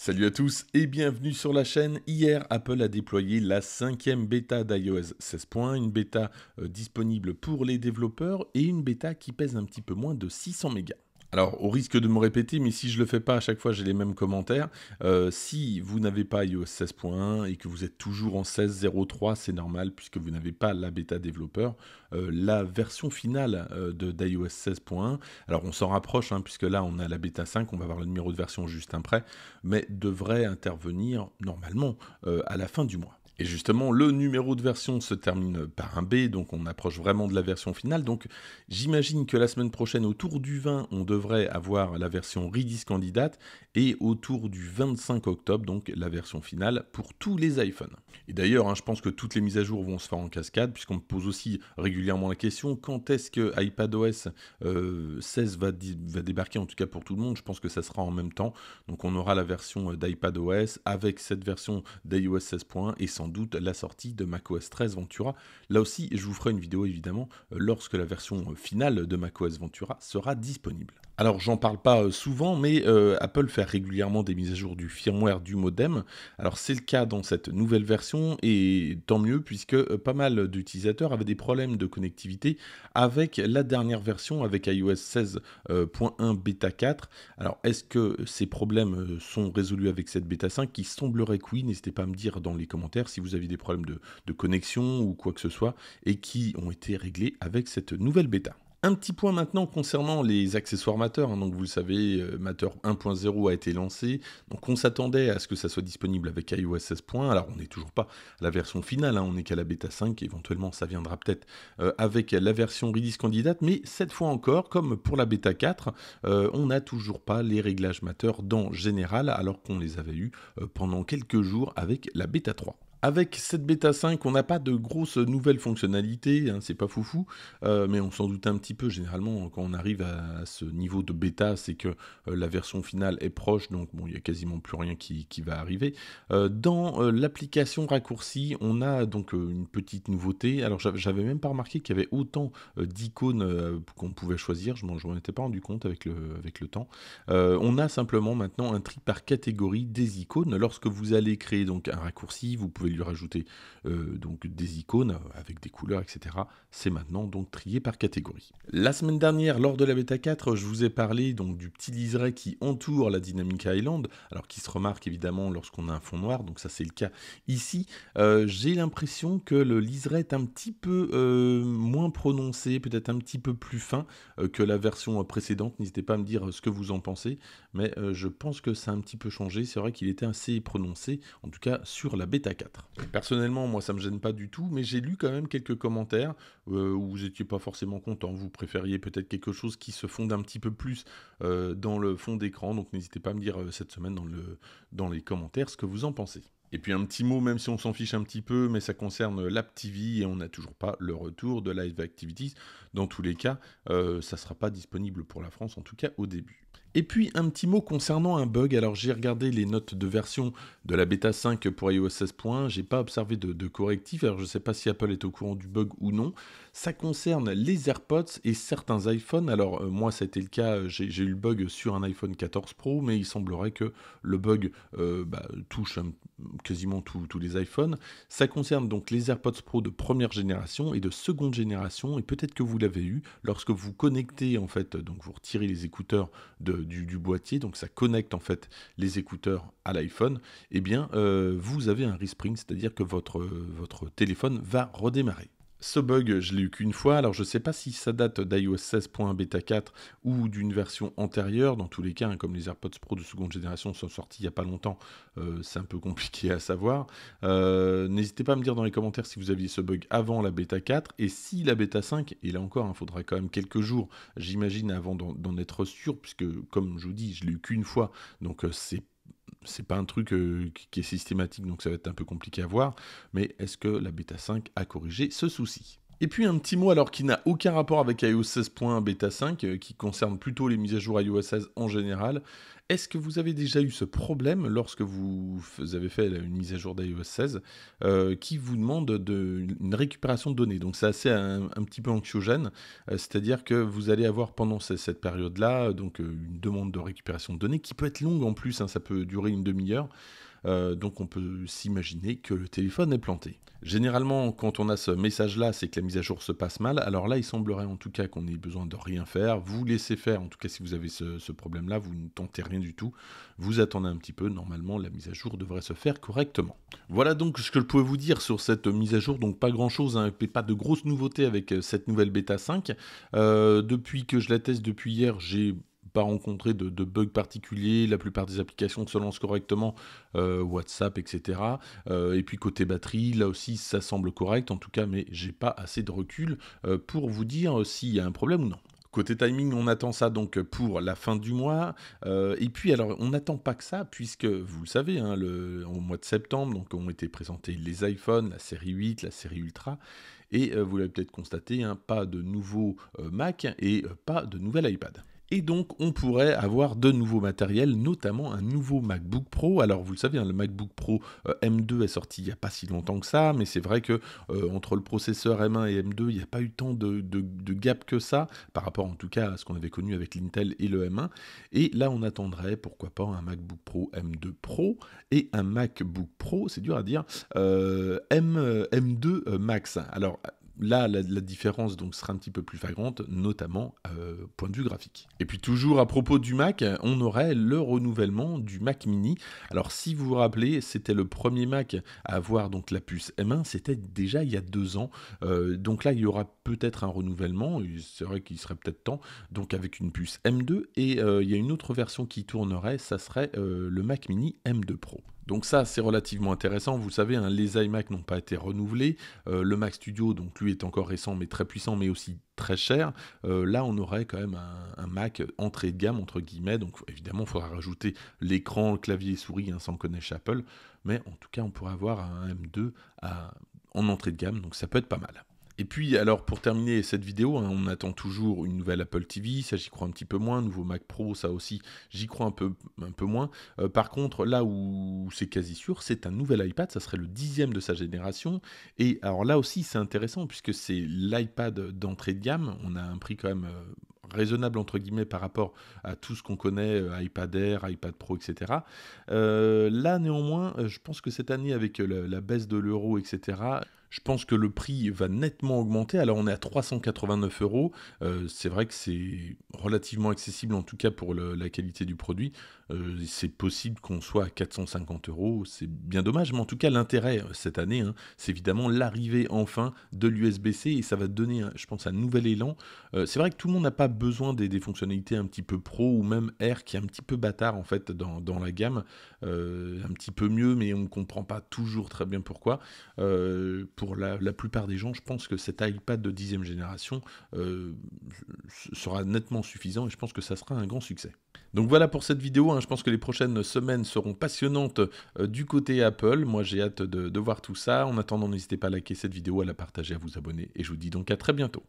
Salut à tous et bienvenue sur la chaîne. Hier, Apple a déployé la cinquième bêta d'iOS 16.1, une bêta euh, disponible pour les développeurs et une bêta qui pèse un petit peu moins de 600 mégas. Alors, au risque de me répéter, mais si je ne le fais pas à chaque fois, j'ai les mêmes commentaires. Euh, si vous n'avez pas iOS 16.1 et que vous êtes toujours en 16.03, c'est normal puisque vous n'avez pas la bêta développeur. Euh, la version finale euh, d'iOS 16.1, alors on s'en rapproche hein, puisque là on a la bêta 5, on va voir le numéro de version juste après, mais devrait intervenir normalement à la fin du mois. Et justement, le numéro de version se termine par un B, donc on approche vraiment de la version finale. Donc j'imagine que la semaine prochaine, autour du 20, on devrait avoir la version Redis candidate, et autour du 25 octobre, donc la version finale pour tous les iPhones. Et d'ailleurs, hein, je pense que toutes les mises à jour vont se faire en cascade, puisqu'on me pose aussi régulièrement la question quand est-ce que iPadOS 16 euh, va, va débarquer, en tout cas pour tout le monde. Je pense que ça sera en même temps. Donc on aura la version d'iPadOS avec cette version d'iOS 16.1 et sans doute la sortie de macOS 13 Ventura. Là aussi, je vous ferai une vidéo évidemment euh, lorsque la version euh, finale de macOS Ventura sera disponible. Alors j'en parle pas euh, souvent, mais euh, Apple fait régulièrement des mises à jour du firmware du modem. Alors c'est le cas dans cette nouvelle version, et tant mieux puisque euh, pas mal d'utilisateurs avaient des problèmes de connectivité avec la dernière version, avec iOS 16.1 Beta 4. Alors est-ce que ces problèmes sont résolus avec cette Beta 5 qui semblerait que oui, n'hésitez pas à me dire dans les commentaires si vous avez des problèmes de, de connexion ou quoi que ce soit, et qui ont été réglés avec cette nouvelle Beta un petit point maintenant concernant les accessoires Matter. Hein. donc vous le savez, euh, Matter 1.0 a été lancé. Donc on s'attendait à ce que ça soit disponible avec iOS 16. Alors on n'est toujours pas à la version finale, hein. on n'est qu'à la bêta 5. Éventuellement ça viendra peut-être euh, avec la version release candidate. Mais cette fois encore, comme pour la bêta 4, euh, on n'a toujours pas les réglages Matter dans général alors qu'on les avait eus pendant quelques jours avec la bêta 3. Avec cette bêta 5, on n'a pas de grosses nouvelles fonctionnalités, hein, c'est pas foufou, euh, mais on s'en doute un petit peu. Généralement, quand on arrive à ce niveau de bêta, c'est que euh, la version finale est proche, donc bon, il n'y a quasiment plus rien qui, va arriver. Euh, dans l'application raccourci, on a donc une petite nouveauté. Alors, j'avais même pas remarqué qu'il y avait autant d'icônes qu'on pouvait choisir, je m'en étais pas rendu compte avec le, avec le temps. on a simplement maintenant un tri par catégorie des icônes. Lorsque vous allez créer donc un raccourci, vous pouvez lui rajouter euh, donc des icônes euh, avec des couleurs, etc. C'est maintenant donc trié par catégorie. La semaine dernière, lors de la bêta 4, je vous ai parlé donc du petit liseré qui entoure la Dynamic Island, alors qui se remarque évidemment lorsqu'on a un fond noir, donc ça c'est le cas ici. Euh, j'ai l'impression que le liseré est un petit peu moins prononcé, peut-être un petit peu plus fin que la version précédente. N'hésitez pas à me dire ce que vous en pensez, mais je pense que ça a un petit peu changé. C'est vrai qu'il était assez prononcé, en tout cas sur la bêta 4. Personnellement, moi, ça me gêne pas du tout, mais j'ai lu quand même quelques commentaires euh, où vous n'étiez pas forcément content. Vous préfériez peut-être quelque chose qui se fonde un petit peu plus euh, dans le fond d'écran. Donc n'hésitez pas à me dire euh, cette semaine dans, le, dans les commentaires ce que vous en pensez. Et puis un petit mot, même si on s'en fiche un petit peu, mais ça concerne l'App TV et on n'a toujours pas le retour de Live Activities. Dans tous les cas, ça ne sera pas disponible pour la France, en tout cas au début. Et puis un petit mot concernant un bug. Alors j'ai regardé les notes de version de la bêta 5 pour iOS 16.1. J'ai pas observé de, correctif. Alors je sais pas si Apple est au courant du bug ou non. Ça concerne les AirPods et certains iPhones. Alors euh, moi ça a été le cas. J'ai, eu le bug sur un iPhone 14 Pro, mais il semblerait que le bug euh, bah, touche un, quasiment tous les iPhones. Ça concerne donc les AirPods Pro de première génération et de seconde génération, et peut-être que vous l'avez eu lorsque vous connectez en fait, donc vous retirez les écouteurs du, boîtier, donc ça connecte en fait les écouteurs à l'iPhone, et eh bien euh, vous avez un respring, c'est-à-dire que votre, euh, votre téléphone va redémarrer. Ce bug, je l'ai eu qu'une fois, alors je ne sais pas si ça date d'iOS 16.1 bêta 4 ou d'une version antérieure, dans tous les cas, hein, comme les AirPods Pro de seconde génération sont sortis il n'y a pas longtemps, euh, c'est un peu compliqué à savoir. Euh, n'hésitez pas à me dire dans les commentaires si vous aviez ce bug avant la bêta 4 et si la bêta 5, et là encore, il hein, faudra quand même quelques jours, j'imagine, avant d'en être sûr, puisque comme je vous dis, je l'ai eu qu'une fois, donc euh, c'est c'est c'est pas un truc euh, qui est systématique, donc ça va être un peu compliqué à voir. Mais est-ce que la bêta 5 a corrigé ce souci et puis un petit mot alors qui n'a aucun rapport avec iOS 16.1 bêta 5, euh, qui concerne plutôt les mises à jour iOS 16 en général. Est-ce que vous avez déjà eu ce problème lorsque vous avez fait une mise à jour d'iOS 16 euh, qui vous demande de, une récupération de données Donc c'est assez un, petit peu anxiogène, euh, c'est-à-dire que vous allez avoir pendant cette, période-là donc une demande de récupération de données qui peut être longue en plus, hein, ça peut durer une demi-heure. Euh, donc on peut s'imaginer que le téléphone est planté. Généralement, quand on a ce message-là, c'est que la mise à jour se passe mal. Alors là, il semblerait en tout cas qu'on ait besoin de rien faire. Vous laissez faire, en tout cas si vous avez ce, problème-là, vous ne tentez rien du tout. Vous attendez un petit peu, normalement la mise à jour devrait se faire correctement. Voilà donc ce que je pouvais vous dire sur cette mise à jour. Donc pas grand-chose, hein, pas de grosses nouveautés avec euh, cette nouvelle bêta 5. Euh, depuis que je la teste depuis hier, j'ai rencontrer rencontré de, bugs particuliers, la plupart des applications se lancent correctement, euh, WhatsApp, etc. Euh, et puis côté batterie, là aussi ça semble correct en tout cas, mais j'ai pas assez de recul euh, pour vous dire s'il y a un problème ou non. Côté timing, on attend ça donc pour la fin du mois. et puis alors, on n'attend pas que ça, puisque vous le savez, hein, le, au mois de septembre, donc ont été présentés les iPhone, la série 8, la série Ultra. Et vous l'avez peut-être constaté, hein, pas de nouveau Mac et pas de nouvel iPad. Et donc, on pourrait avoir de nouveaux matériels, notamment un nouveau MacBook Pro. Alors, vous le savez, hein, le MacBook Pro euh, M2 est sorti il n'y a pas si longtemps que ça, mais c'est vrai que euh, entre le processeur M1 et M2, il n'y a pas eu tant de, gap que ça, par rapport en tout cas à ce qu'on avait connu avec l'Intel et le M1. Et là, on attendrait, pourquoi pas, un MacBook Pro M2 Pro et un MacBook Pro, c'est dur à dire, euh, M, M2 Max. Alors, là, la, différence donc sera un petit peu plus flagrante, notamment euh, point de vue graphique. Et puis toujours à propos du Mac, on aurait le renouvellement du Mac Mini. Alors si vous vous rappelez, c'était le premier Mac à avoir donc la puce M1, c'était déjà il y a deux ans. Euh, donc là, il y aura peut-être un renouvellement. C'est vrai qu'il serait peut-être temps. Donc avec une puce M2 et euh, il y a une autre version qui tournerait, ça serait le Mac Mini M2 Pro. Donc ça, c'est relativement intéressant. Vous savez, un hein, les iMac n'ont pas été renouvelés. Euh, le Mac Studio, donc lui, est encore récent, mais très puissant, mais aussi très cher. Euh, là, on aurait quand même un, Mac entrée de gamme, entre guillemets. Donc évidemment, il faudra rajouter l'écran, le clavier et souris, hein, sans connaître Apple. Mais en tout cas, on pourrait avoir un M2 en entrée de gamme, donc ça peut être pas mal. Et puis, alors, pour terminer cette vidéo, hein, on attend toujours une nouvelle Apple TV, ça j'y crois un petit peu moins, nouveau Mac Pro, ça aussi j'y crois un peu, un peu moins. Euh, par contre, là où c'est quasi sûr, c'est un nouvel iPad, ça serait le dixième de sa génération. Et alors là aussi, c'est intéressant puisque c'est l'iPad d'entrée de gamme, on a un prix quand même... Euh, raisonnable entre guillemets par rapport à tout ce qu'on connaît, euh, iPad Air, iPad Pro, etc. là néanmoins, je pense que cette année avec la baisse de l'euro, etc., je pense que le prix va nettement augmenter. Alors on est à 389 euros. Euh, c'est vrai que c'est relativement accessible en tout cas pour la qualité du produit. Euh, c'est possible qu'on soit à 450 euros. C'est bien dommage, mais en tout cas l'intérêt euh, cette année, hein, c'est évidemment l'arrivée enfin de l'USB-C et ça va donner, hein, je pense, un nouvel élan. c'est vrai que tout le monde n'a pas besoin des, fonctionnalités un petit peu pro ou même R qui est un petit peu bâtard en fait dans, la gamme, un petit peu mieux, mais on ne comprend pas toujours très bien pourquoi pour la, plupart des gens, je pense que cet iPad de 10 génération euh, sera nettement suffisant et je pense que ça sera un grand succès. Donc voilà pour cette vidéo, hein. je pense que les prochaines semaines seront passionnantes euh, du côté Apple, moi j'ai hâte de, de voir tout ça, en attendant n'hésitez pas à liker cette vidéo, à la partager, à vous abonner et je vous dis donc à très bientôt.